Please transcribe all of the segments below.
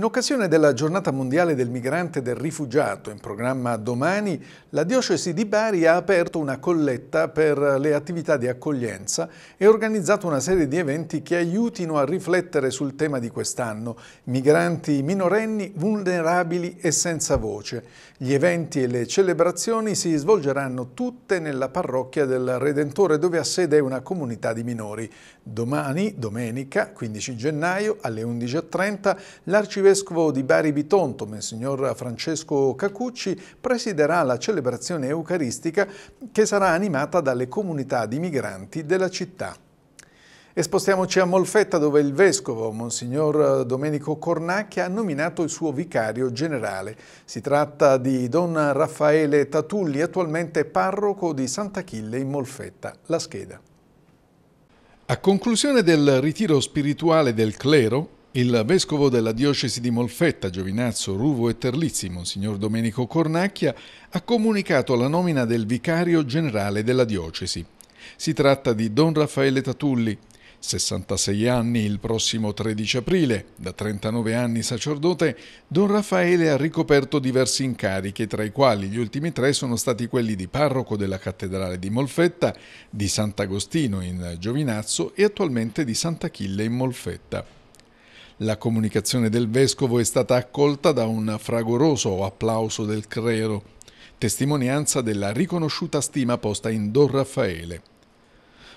In occasione della giornata mondiale del migrante e del rifugiato, in programma domani, la diocesi di Bari ha aperto una colletta per le attività di accoglienza e organizzato una serie di eventi che aiutino a riflettere sul tema di quest'anno, migranti minorenni, vulnerabili e senza voce. Gli eventi e le celebrazioni si svolgeranno tutte nella parrocchia del Redentore dove ha sede una comunità di minori. Domani, domenica 15 gennaio alle 11.30, l'arcivescovo L'arcivescovo di Bari Bitonto, Monsignor Francesco Cacucci, presiderà la celebrazione eucaristica che sarà animata dalle comunità di migranti della città. E spostiamoci a Molfetta dove il vescovo, Monsignor Domenico Cornacchia, ha nominato il suo vicario generale. Si tratta di Don Raffaele Tatulli, attualmente parroco di Sant'Achille in Molfetta. La scheda. A conclusione del ritiro spirituale del clero, il vescovo della diocesi di Molfetta, Giovinazzo, Ruvo e Terlizzi, Monsignor Domenico Cornacchia, ha comunicato la nomina del vicario generale della diocesi. Si tratta di Don Raffaele Tatulli, 66 anni il prossimo 13 aprile, da 39 anni sacerdote, Don Raffaele ha ricoperto diversi incarichi, tra i quali gli ultimi tre sono stati quelli di parroco della cattedrale di Molfetta, di Sant'Agostino in Giovinazzo e attualmente di Sant'Achille in Molfetta. La comunicazione del vescovo è stata accolta da un fragoroso applauso del clero, testimonianza della riconosciuta stima posta in Don Raffaele.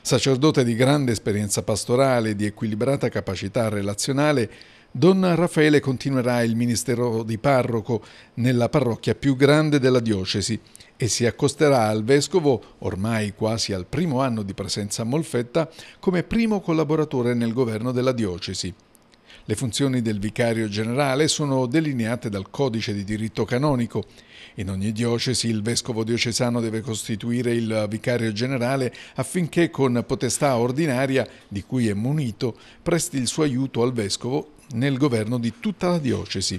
Sacerdote di grande esperienza pastorale e di equilibrata capacità relazionale, Don Raffaele continuerà il ministero di parroco nella parrocchia più grande della diocesi e si accosterà al vescovo, ormai quasi al primo anno di presenza a Molfetta, come primo collaboratore nel governo della diocesi. Le funzioni del vicario generale sono delineate dal codice di diritto canonico. In ogni diocesi il vescovo diocesano deve costituire il vicario generale affinché con potestà ordinaria, di cui è munito, presti il suo aiuto al vescovo nel governo di tutta la diocesi.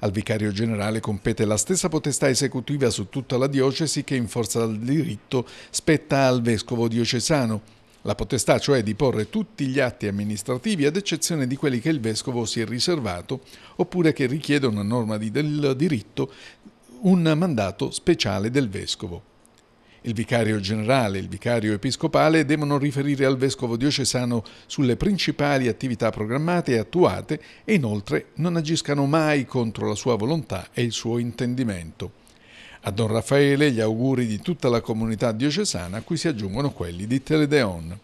Al vicario generale compete la stessa potestà esecutiva su tutta la diocesi che in forza del diritto spetta al vescovo diocesano la potestà cioè di porre tutti gli atti amministrativi ad eccezione di quelli che il vescovo si è riservato oppure che richiedono a norma di, del diritto un mandato speciale del vescovo. Il vicario generale e il vicario episcopale devono riferire al vescovo diocesano sulle principali attività programmate e attuate e inoltre non agiscano mai contro la sua volontà e il suo intendimento. A Don Raffaele gli auguri di tutta la comunità diocesana a cui si aggiungono quelli di Teledeon.